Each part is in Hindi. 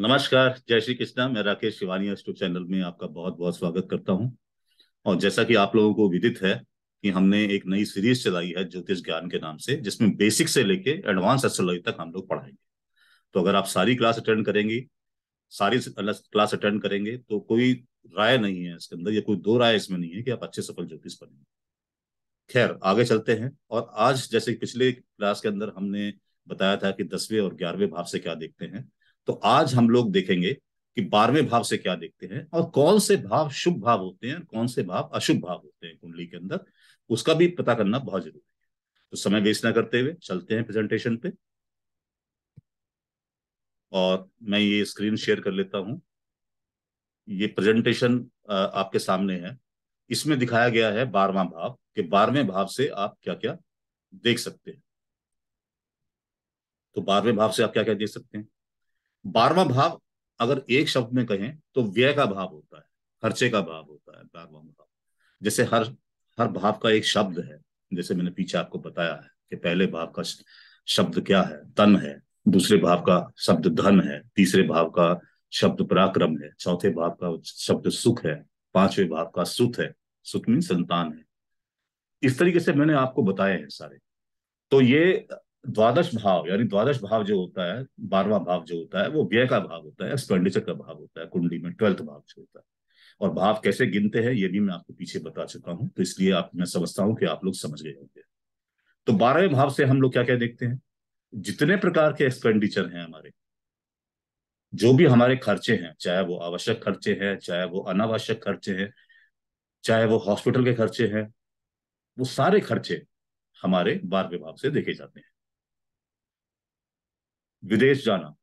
नमस्कार जय श्री कृष्णा मैं राकेश शिवानी एस्ट्रो चैनल में आपका बहुत बहुत स्वागत करता हूं और जैसा कि आप लोगों को विदित है कि हमने एक नई सीरीज चलाई है ज्योतिष ज्ञान के नाम से जिसमें बेसिक से लेके एडवांस एस्ट्रोलॉजी तक हम लोग पढ़ाएंगे तो अगर आप सारी क्लास अटेंड करेंगे सारी क्लास अटेंड करेंगे तो कोई राय नहीं है इसके अंदर या कोई दो राय इसमें नहीं है कि आप अच्छे सफल ज्योतिष पढ़ेंगे खैर आगे चलते हैं और आज जैसे पिछले क्लास के अंदर हमने बताया था कि दसवें और ग्यारहवें भाव से क्या देखते हैं तो आज हम लोग देखेंगे कि बारहवें भाव से क्या देखते हैं और कौन से भाव शुभ भाव होते हैं और कौन से भाव अशुभ भाव होते हैं कुंडली के अंदर उसका भी पता करना बहुत जरूरी है तो समय वेस्ट ना करते हुए चलते हैं प्रेजेंटेशन पे और मैं ये स्क्रीन शेयर कर लेता हूं ये प्रेजेंटेशन आपके सामने है इसमें दिखाया गया है बारहवा भाव कि बारहवें भाव से आप क्या क्या देख सकते हैं तो बारहवें भाव से आप क्या क्या देख सकते हैं बारवा भाव अगर एक शब्द में कहें तो व्यय का भाव होता है खर्चे का भाव होता है बारवा भाव जैसे हर हर भाव का एक शब्द है जैसे मैंने पीछे आपको बताया है कि पहले भाव का शब्द क्या है तन है दूसरे भाव का शब्द धन है तीसरे भाव का शब्द पराक्रम है चौथे भाव का शब्द सुख है पांचवें भाव का सुत है सुख मीन संतान है इस तरीके से मैंने आपको बताए हैं सारे तो ये द्वादश भाव यानी द्वादश भाव जो होता है बारवा भाव जो होता है वो व्यय का भाव होता है एक्सपेंडिचर का भाव होता है कुंडली में ट्वेल्थ भाव जो होता है और भाव कैसे गिनते हैं ये भी मैं आपको पीछे बता चुका हूं तो इसलिए आप मैं समझता हूं कि आप लोग समझ गए होंगे तो बारहवें भाव से हम लोग क्या क्या देखते हैं जितने प्रकार के एक्सपेंडिचर हैं हमारे जो भी हमारे खर्चे हैं चाहे वो आवश्यक खर्चे हैं चाहे वो अनावश्यक खर्चे हैं चाहे वो हॉस्पिटल के खर्चे हैं वो सारे खर्चे हमारे बारहवें भाव से देखे जाते हैं विदेश जाना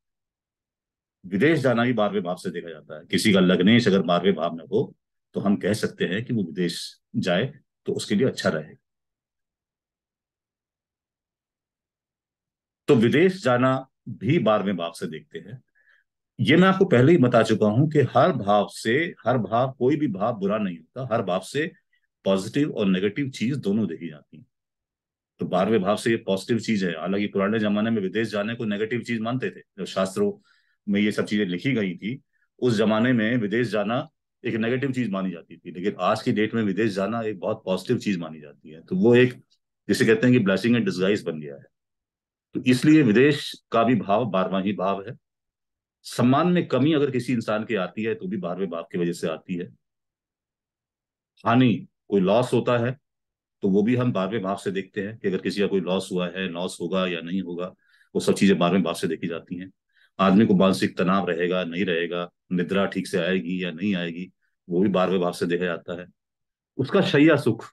विदेश जाना ही बारहवें भाव से देखा जाता है किसी का लग्नेश अगर बारहवें भाव में हो तो हम कह सकते हैं कि वो विदेश जाए तो उसके लिए अच्छा रहेगा तो विदेश जाना भी बारहवें भाव से देखते हैं ये मैं आपको पहले ही बता चुका हूं कि हर भाव से हर भाव कोई भी भाव बुरा नहीं होता हर भाव से पॉजिटिव और नेगेटिव चीज दोनों देखी जाती है तो बारहवें भाव से ये पॉजिटिव चीज है हालांकि पुराने जमाने में विदेश जाने को नेगेटिव चीज मानते थे जो शास्त्रों में ये सब चीजें लिखी गई थी उस जमाने में विदेश जाना एक नेगेटिव चीज मानी जाती थी लेकिन आज की डेट में विदेश जाना एक बहुत पॉजिटिव चीज मानी जाती है तो वो एक जिसे कहते हैं कि ब्लैसिंग एंड डिस्गाइज बन गया है तो इसलिए विदेश का भी भाव बारहवा ही भाव है सम्मान में कमी अगर किसी इंसान की आती है तो भी बारहवें भाव की वजह से आती है हानि कोई लॉस होता है तो वो भी हम बारहवें भाग से देखते हैं कि अगर किसी का कोई लॉस हुआ है लॉस होगा या नहीं होगा वो सब चीजें बारहवें भाग से देखी जाती हैं आदमी को मानसिक तनाव रहेगा नहीं रहेगा निद्रा ठीक से आएगी या नहीं आएगी वो भी बारहवें भाव से देखा जाता है उसका शैया सुख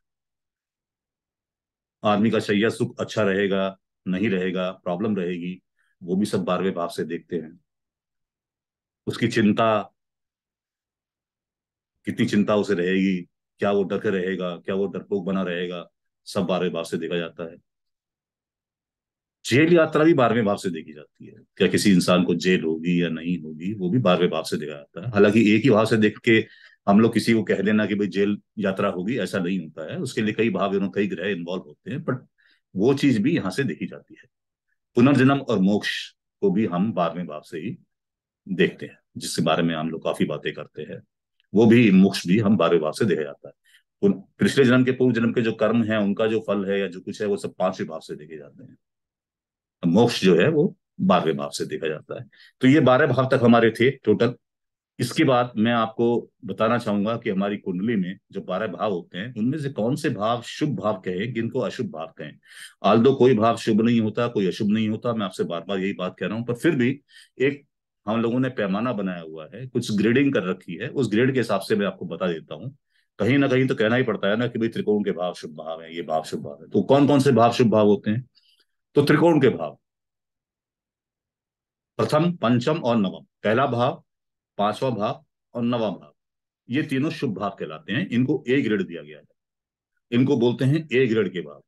आदमी का शैया सुख अच्छा रहेगा नहीं रहेगा प्रॉब्लम रहेगी वो भी सब बारहवें भाव से देखते हैं उसकी चिंता कितनी चिंता उसे रहेगी क्या वो डर रहेगा क्या वो डरपोक बना रहेगा सब बारहवें भाव से देखा जाता है जेल यात्रा भी बारहवें भाव से देखी जाती है क्या किसी इंसान को जेल होगी या नहीं होगी वो भी बारहवें भाव से देखा जाता है हालांकि एक ही भाव से देख के हम लोग किसी को कह देना कि भाई जेल यात्रा होगी ऐसा नहीं होता है उसके लिए कई भाव एवं कई ग्रह इन्वॉल्व होते हैं बट वो चीज भी यहाँ से देखी जाती है पुनर्जन्म और मोक्ष को भी हम बारहवें भाव से ही देखते हैं जिसके बारे में हम लोग काफी बातें करते हैं वो भी मोक्ष भी हम बारह भाव से देखा जाता है पिछले जन्म के पूर्व जन्म के जो कर्म है उनका जो फल है या जो कुछ है वो सब पांचवें भाव से देखे जाते हैं तो मोक्ष जो है वो बारहवें भाव से देखा जाता है तो ये बारह भाव तक हमारे थे टोटल इसके बाद मैं आपको बताना चाहूंगा कि हमारी कुंडली में जो बारह भाव होते हैं उनमें से कौन से भाव शुभ भाव कहें जिनको अशुभ भाव कहें आल दो कोई भाव शुभ नहीं होता कोई अशुभ नहीं होता मैं आपसे बार बार यही बात कह रहा हूं पर फिर भी एक हम लोगों ने पैमाना बनाया हुआ है कुछ ग्रेडिंग कर रखी है उस ग्रेड के हिसाब से मैं आपको बता देता हूँ कहीं ना कहीं तो कहना ही पड़ता है ना कि भाई त्रिकोण के भाव शुभ भाव है ये भाव शुभ भाव है तो कौन कौन से भाव शुभ भाव होते हैं तो त्रिकोण के भाव प्रथम पंचम और नवम पहला भाव पांचवा भाव और नवा भाव ये तीनों शुभ भाव कहलाते हैं इनको ए ग्रेड दिया गया है इनको बोलते हैं ए ग्रेड के भाव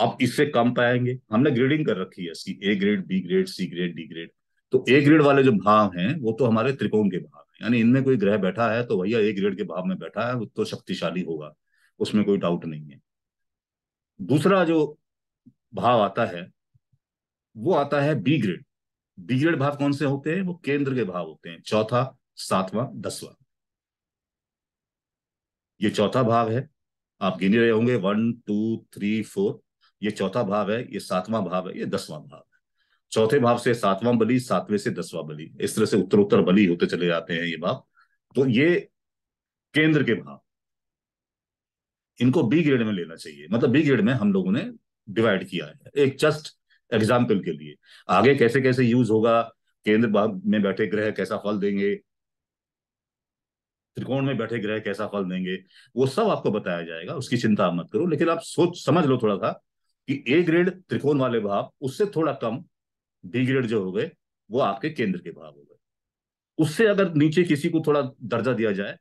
आप इससे कम पाएंगे हमने ग्रेडिंग कर रखी है सी A grade B grade C grade D grade तो ए ग्रेड वाले जो भाव हैं वो तो हमारे त्रिकोण के भाव हैं यानी इनमें कोई ग्रह बैठा है तो भैया ए ग्रेड के भाव में बैठा है तो शक्तिशाली होगा उसमें कोई डाउट नहीं है दूसरा जो भाव आता है वो आता है बी ग्रेड बी ग्रेड भाव कौन से होते हैं वो केंद्र के भाव होते हैं चौथा सातवां दसवां ये चौथा भाव है आप गिने रहे होंगे वन टू थ्री फोर ये चौथा भाव है ये सातवां भाव है ये दसवां भाव है चौथे भाव से सातवां बलि सातवें से दसवां बलि इस तरह से उत्तर उत्तर बलि होते चले जाते हैं ये भाव तो ये केंद्र के भाव इनको बी ग्रेड में लेना चाहिए मतलब बी ग्रेड में हम लोगों ने डिवाइड किया है एक जस्ट एग्जाम्पल के लिए आगे कैसे कैसे यूज होगा केंद्र भाग में बैठे ग्रह कैसा फल देंगे त्रिकोण में बैठे ग्रह कैसा फल देंगे वो सब आपको बताया जाएगा उसकी चिंता मत करो लेकिन आप सोच समझ लो थोड़ा सा कि ए ग्रेड त्रिकोण वाले भाव उससे थोड़ा कम डी ग्रेड जो हो गए वो आपके केंद्र के भाव हो गए उससे अगर नीचे किसी को थोड़ा दर्जा दिया जाए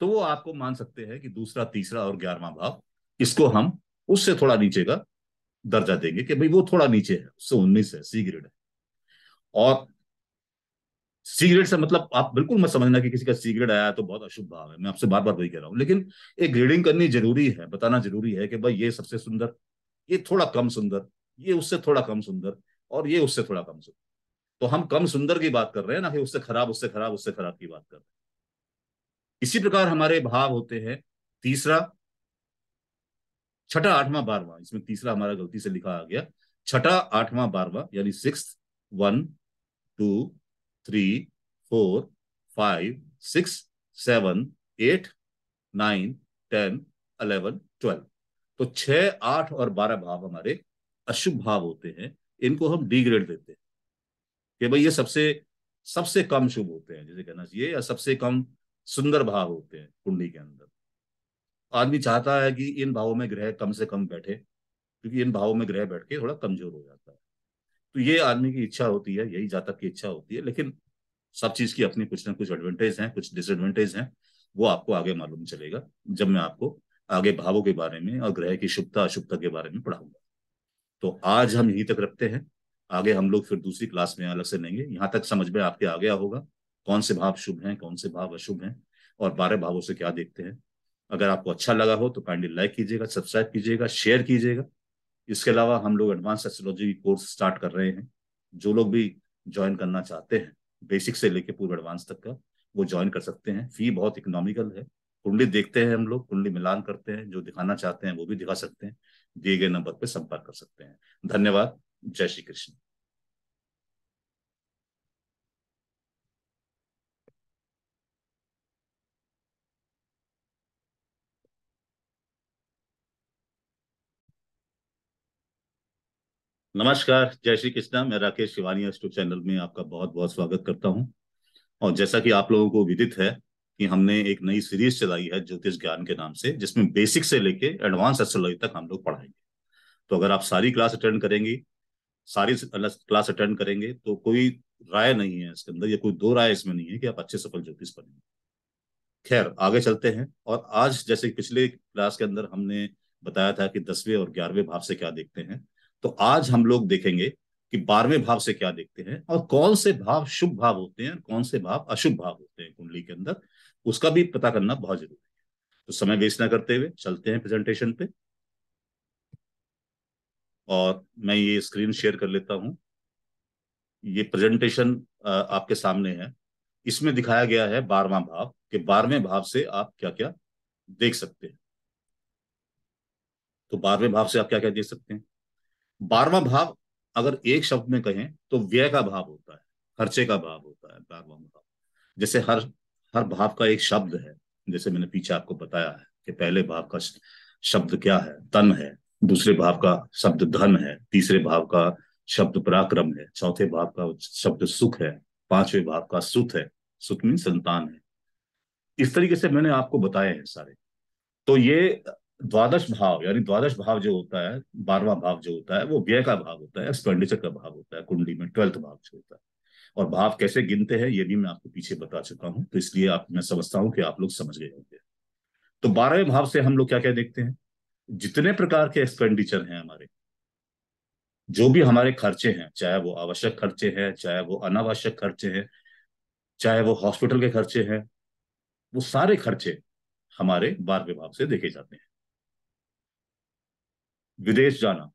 तो वो आपको मान सकते हैं कि दूसरा तीसरा और ग्यारहवा भाव इसको हम उससे थोड़ा नीचे का दर्जा देंगे कि भाई वो थोड़ा नीचे है उससे उन्नीस है सी ग्रेड है और सी ग्रेड से मतलब आप बिल्कुल मत समझना कि किसी का सी ग्रेड आया तो बहुत अशुभ भाव है मैं आपसे बार बार वही कह रहा हूँ लेकिन एक ग्रेडिंग करनी जरूरी है बताना जरूरी है कि भाई ये सबसे सुंदर ये थोड़ा कम सुंदर ये उससे थोड़ा कम सुंदर और ये उससे थोड़ा कम सुंदर तो हम कम सुंदर की बात कर रहे हैं ना कि उससे खराब उससे खराब उससे खराब की बात कर रहे हैं इसी प्रकार हमारे भाव होते हैं तीसरा छठा आठवां बारवा इसमें तीसरा हमारा गलती से लिखा आ गया छठा आठवां बारवा यानी six one two three four five six seven eight nine ten eleven twelve तो छह आठ और बारह भाव हमारे अशुभ भाव होते हैं इनको हम डिग्रेड देते हैं कि भाई ये सबसे सबसे कम शुभ होते हैं जैसे कहना चाहिए या सबसे कम सुंदर भाव होते हैं कुंडली के अंदर आदमी चाहता है कि इन भावों में ग्रह कम से कम बैठे क्योंकि इन भावों में ग्रह बैठ के थोड़ा कमजोर हो जाता है तो ये आदमी की इच्छा होती है यही जातक की इच्छा होती है लेकिन सब चीज की अपनी कुछ ना कुछ एडवांटेज है कुछ डिसएडवांटेज हैं वो आपको आगे मालूम चलेगा जब मैं आपको आगे भावों के बारे में और ग्रह की शुभता अशुभता के बारे में पढ़ाऊंगा तो आज हम यहीं तक रखते हैं आगे हम लोग फिर दूसरी क्लास में अलग से लेंगे यहाँ तक समझ में आपके आ गया होगा कौन से भाव शुभ हैं कौन से भाव अशुभ हैं और बारह भावों से क्या देखते हैं अगर आपको अच्छा लगा हो तो काइंडली लाइक कीजिएगा सब्सक्राइब कीजिएगा शेयर कीजिएगा इसके अलावा हम लोग एडवांस एस्ट्रोलॉजी कोर्स स्टार्ट कर रहे हैं जो लोग भी ज्वाइन करना चाहते हैं बेसिक से लेके पूर्व एडवांस तक का वो ज्वाइन कर सकते हैं फी बहुत इकोनॉमिकल है कुंडली देखते हैं हम लोग कुंडली मिलान करते हैं जो दिखाना चाहते हैं वो भी दिखा सकते हैं दिए गए नंबर पर संपर्क कर सकते हैं धन्यवाद जय श्री कृष्ण नमस्कार जय श्री कृष्णा मैं राकेश शिवानी चैनल में आपका बहुत बहुत स्वागत करता हूं और जैसा कि आप लोगों को विदित है कि हमने एक नई सीरीज चलाई है ज्योतिष ज्ञान के नाम से जिसमें बेसिक से लेके एडवांस एस्ट्रोलॉजी तक हम लोग पढ़ाएंगे तो अगर आप सारी क्लास अटेंड करेंगी सारी क्लास अटेंड करेंगे तो कोई राय नहीं है इसके अंदर या कोई दो राय इसमें नहीं है कि आप अच्छे सफल ज्योतिष बनेंगे खैर आगे चलते हैं और आज जैसे पिछले क्लास के अंदर हमने बताया था कि दसवें और ग्यारहवें भाव से क्या देखते हैं तो आज हम लोग देखेंगे कि बारहवें भाव से क्या देखते हैं और कौन से भाव शुभ भाव होते हैं कौन से भाव अशुभ भाव होते हैं कुंडली के अंदर उसका भी पता करना बहुत जरूरी है तो समय वेस्ट ना करते हुए चलते हैं प्रेजेंटेशन पे और मैं ये स्क्रीन शेयर कर लेता हूं ये प्रेजेंटेशन आपके सामने है इसमें दिखाया गया है बारवा भाव कि बारहवें भाव से आप क्या क्या देख सकते हैं तो बारहवें भाव से आप क्या क्या देख सकते हैं बारवा भाव अगर एक शब्द में कहें तो व्यय का भाव होता है खर्चे का भाव होता है बारवा भाव जैसे हर हर भाव का एक शब्द है जैसे मैंने पीछे आपको बताया है कि पहले भाव का शब्द क्या है तन है दूसरे भाव का शब्द धन है तीसरे भाव का शब्द पराक्रम है चौथे भाव का शब्द सुख है पांचवें भाव का सुत है सुत मीन संतान है इस तरीके से मैंने आपको बताए हैं सारे तो ये द्वादश भाव यानी द्वादश भाव जो होता है बारवा भाव जो होता है वो व्यय का भाव होता है एक्सपेंडिचर का भाव होता है कुंडली में ट्वेल्थ भाव जो होता है और भाव कैसे गिनते हैं ये भी मैं आपको पीछे बता चुका हूं तो इसलिए आप मैं समझता हूं कि आप लोग समझ गए होंगे तो बारहवें भाव से हम लोग क्या क्या देखते हैं जितने प्रकार के एक्सपेंडिचर हैं हमारे जो भी हमारे खर्चे हैं चाहे वो आवश्यक खर्चे हैं चाहे वो अनावश्यक खर्चे हैं चाहे वो हॉस्पिटल के खर्चे हैं वो सारे खर्चे हमारे बारहवें भाव से देखे जाते हैं विदेश जाना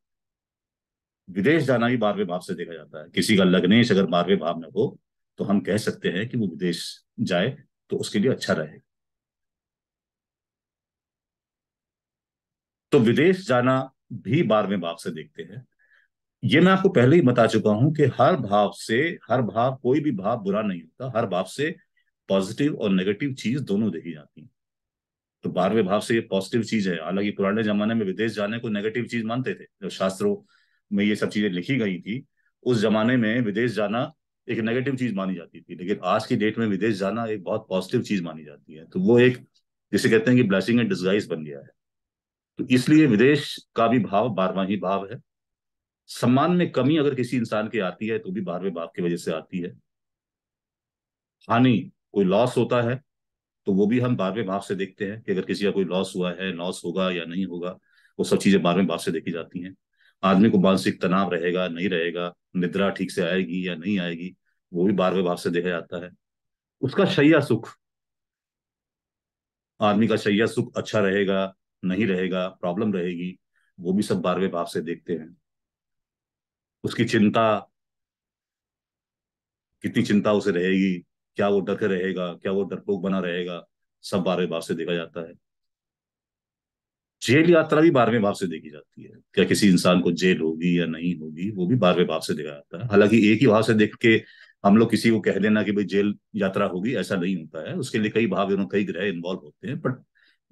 विदेश जाना भी बारहवें भाव से देखा जाता है किसी का लग्नेश अगर बारहवें भाव में हो तो हम कह सकते हैं कि वो विदेश जाए तो उसके लिए अच्छा रहेगा तो विदेश जाना भी बारहवें भाव से देखते हैं ये मैं आपको पहले ही बता चुका हूं कि हर भाव से हर भाव कोई भी भाव बुरा नहीं होता हर भाव से पॉजिटिव और नेगेटिव चीज दोनों देखी जाती है तो बारहवें भाव से ये पॉजिटिव चीज है हालांकि पुराने जमाने में विदेश जाने को नेगेटिव चीज मानते थे जो शास्त्रों में ये सब चीजें लिखी गई थी उस जमाने में विदेश जाना एक नेगेटिव चीज मानी जाती थी लेकिन आज की डेट में विदेश जाना एक बहुत पॉजिटिव चीज मानी जाती है तो वो एक जिसे कहते हैं कि ब्लैसिंग एंड डिस्गाइज बन गया है तो इसलिए विदेश का भी भाव बारवा ही भाव है सम्मान में कमी अगर किसी इंसान की आती है तो भी बारहवें भाव की वजह से आती है हानि कोई लॉस होता है तो वो भी हम बारहवें भाव से देखते हैं कि अगर किसी का कोई लॉस हुआ है लॉस होगा या नहीं होगा वो सब चीजें बारहवें भाव से देखी जाती हैं आदमी को मानसिक तनाव रहेगा नहीं रहेगा निद्रा ठीक से आएगी या नहीं आएगी वो भी बारहवें भाव से देखा जाता है उसका शैया सुख आदमी का शैया सुख अच्छा रहेगा नहीं रहेगा प्रॉब्लम रहेगी वो भी सब बारहवें भाव से देखते हैं उसकी चिंता कितनी चिंता उसे रहेगी क्या वो डर रहेगा क्या वो डरपोक बना रहेगा सब बारहवें भाव से देखा जाता है जेल यात्रा भी बारहवें भाव से देखी जाती है क्या किसी इंसान को जेल होगी या नहीं होगी वो भी बारहवें भाव से देखा जाता है हालांकि एक ही भाव से देख के हम लोग किसी को कह देना कि भाई जेल यात्रा होगी ऐसा नहीं होता है उसके लिए कई भाव एवं कई ग्रह इन्वॉल्व होते हैं बट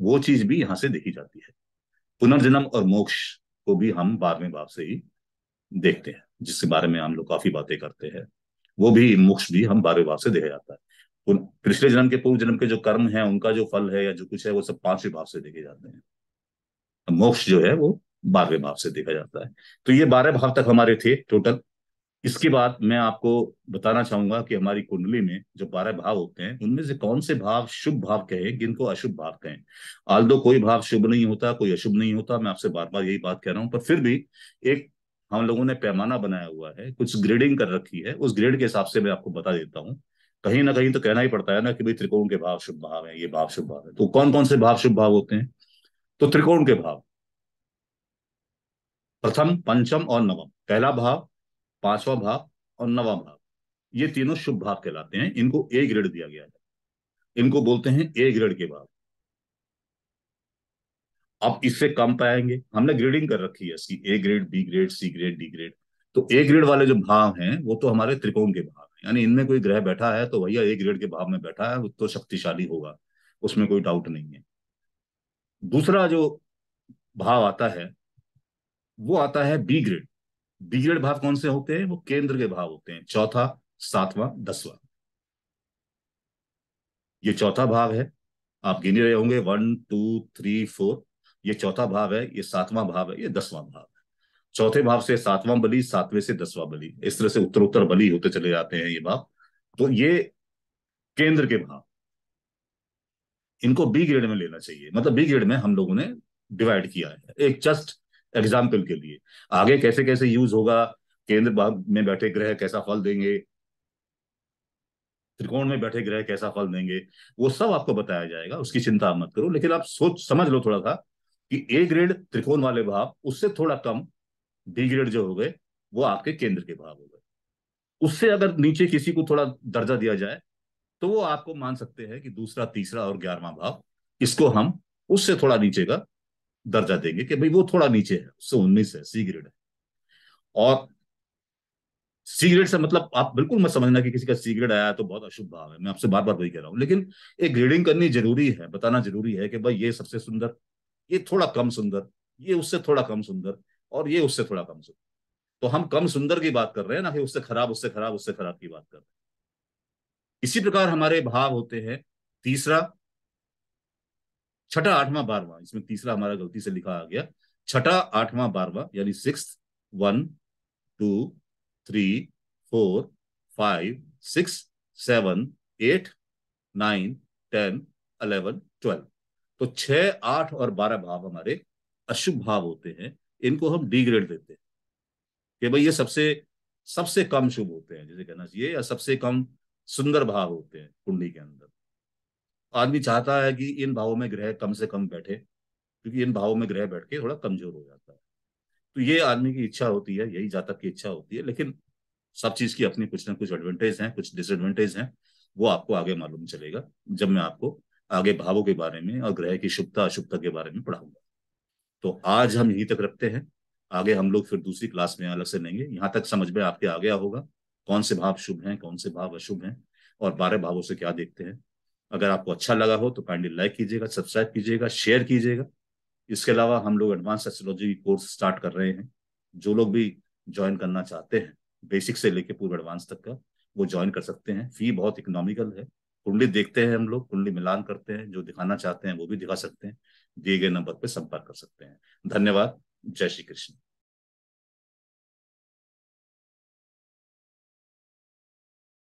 वो चीज भी यहाँ से देखी जाती है पुनर्जन्म और मोक्ष को भी हम बारहवें भाव से ही देखते हैं जिसके बारे में हम लोग काफी बातें करते हैं वो भी मोक्ष भी हम बारहवें भाव से देखा जाता है पिछले जन्म के पूर्व जन्म के जो कर्म है उनका जो फल है या जो कुछ है वो सब पांचवें भाव से देखे जाते हैं मोक्ष जो है वो बारहवें भाव से देखा जाता है तो ये बारह भाव तक हमारे थे टोटल इसके बाद मैं आपको बताना चाहूंगा कि हमारी कुंडली में जो बारह भाव होते हैं उनमें से कौन से भाव शुभ भाव कहें जिनको अशुभ भाव कहें आल दो कोई भाव शुभ नहीं होता कोई अशुभ नहीं होता मैं आपसे बार बार यही बात कह रहा हूं पर फिर भी एक हम लोगों ने पैमाना बनाया हुआ है कुछ ग्रेडिंग कर रखी है उस ग्रेड के हिसाब से मैं आपको बता देता हूँ कहीं ना कहीं तो कहना ही पड़ता है ना कि भाई त्रिकोण के भाव शुभ भाव है ये भाव शुभ भाव है तो कौन कौन से भाव शुभ भाव होते हैं तो त्रिकोण के भाव प्रथम पंचम और नवम पहला भाव पांचवा भाव और नवा भाव ये तीनों शुभ भाव कहलाते हैं इनको ए ग्रेड दिया गया है इनको बोलते हैं ए ग्रेड के भाव अब इससे कम पाएंगे हमने ग्रेडिंग कर रखी है सी A grade B grade C grade D grade तो ए ग्रेड वाले जो भाव हैं वो तो हमारे त्रिकोण के भाव हैं यानी इनमें कोई ग्रह बैठा है तो भैया ए ग्रेड के भाव में बैठा है वो तो शक्तिशाली होगा उसमें कोई डाउट नहीं है दूसरा जो भाव आता है वो आता है बी ग्रेड बी ग्रेड भाव कौन से होते हैं वो केंद्र के भाव होते हैं चौथा सातवां दसवां ये चौथा भाव है आप गिने रहे होंगे वन टू थ्री फोर ये चौथा भाव है ये सातवां भाव है ये दसवां भाव है चौथे भाव से सातवां बलि सातवें से दसवां बलि इस तरह से उत्तर उत्तर बलि होते चले जाते हैं ये भाव तो ये केंद्र के भाव इनको बी ग्रेड में लेना चाहिए मतलब बी ग्रेड में हम लोगों ने डिवाइड किया है एक जस्ट एग्जाम्पल के लिए आगे कैसे कैसे यूज होगा केंद्र में बैठे ग्रह कैसा फल देंगे त्रिकोण में बैठे ग्रह कैसा फल देंगे वो सब आपको बताया जाएगा उसकी चिंता मत करो लेकिन आप सोच समझ लो थोड़ा सा कि ए ग्रेड त्रिकोण वाले भाव उससे थोड़ा कम बी ग्रेड जो हो गए वो आपके केंद्र के भाव हो गए उससे अगर नीचे किसी को थोड़ा दर्जा दिया जाए तो वो आपको मान सकते हैं कि दूसरा तीसरा और ग्यारहवा भाव इसको हम उससे थोड़ा नीचे का दर्जा देंगे कि भाई वो थोड़ा नीचे है उससे उन्नीस है सी ग्रेड है और सी ग्रेड से मतलब आप बिल्कुल मत समझना कि किसी का सी ग्रेड आया तो बहुत अशुभ भाव है मैं आपसे बार बार वही कह रहा हूँ लेकिन एक ग्रेडिंग करनी जरूरी है बताना जरूरी है कि भाई ये सबसे सुंदर ये थोड़ा कम सुंदर ये उससे थोड़ा कम सुंदर और ये उससे थोड़ा कम सुंदर तो हम कम सुंदर की बात कर रहे हैं ना कि उससे खराब उससे खराब उससे खराब की बात कर रहे हैं इसी प्रकार हमारे भाव होते हैं तीसरा छठा आठवां बारवा इसमें तीसरा हमारा गलती से लिखा आ गया छठा आठवां बारवा यानी six one two three four five six seven eight nine ten eleven twelve तो छ आठ और बारह भाव हमारे अशुभ भाव होते हैं इनको हम डिग्रेड देते हैं कि भाई ये सबसे सबसे कम शुभ होते हैं जैसे कहना चाहिए या सबसे कम सुंदर भाव होते हैं कुंडली के अंदर आदमी चाहता है कि इन भावों में ग्रह कम से कम बैठे क्योंकि इन भावों में ग्रह बैठ के थोड़ा कमजोर हो जाता है तो ये आदमी की इच्छा होती है यही जातक की इच्छा होती है लेकिन सब चीज की अपनी कुछ ना कुछ एडवांटेज हैं कुछ डिसएडवांटेज हैं वो आपको आगे मालूम चलेगा जब मैं आपको आगे भावों के बारे में और ग्रह की शुभता अशुभता के बारे में पढ़ाऊंगा तो आज हम यहीं तक रखते हैं आगे हम लोग फिर दूसरी क्लास में अलग से लेंगे यहाँ तक समझ में आपके आ गया होगा कौन से भाव शुभ हैं कौन से भाव अशुभ हैं और बारह भावों से क्या देखते हैं अगर आपको अच्छा लगा हो तो काइंडली लाइक कीजिएगा सब्सक्राइब कीजिएगा शेयर कीजिएगा इसके अलावा हम लोग एडवांस एस्ट्रोलॉजी कोर्स स्टार्ट कर रहे हैं जो लोग भी ज्वाइन करना चाहते हैं बेसिक से लेके पूर्व एडवांस तक का वो ज्वाइन कर सकते हैं फी बहुत इकोनॉमिकल है कुंडली देखते हैं हम लोग कुंडली मिलान करते हैं जो दिखाना चाहते हैं वो भी दिखा सकते हैं दिए गए नंबर पर संपर्क कर सकते हैं धन्यवाद जय श्री कृष्ण